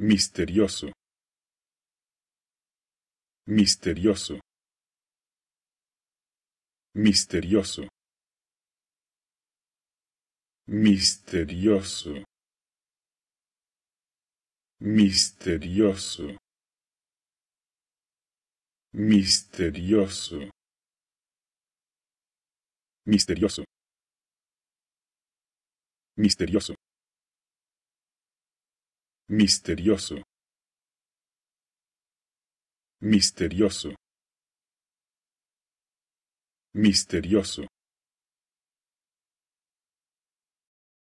misterioso misterioso misterioso misterioso misterioso misterioso misterioso misterioso misterioso misterioso misterioso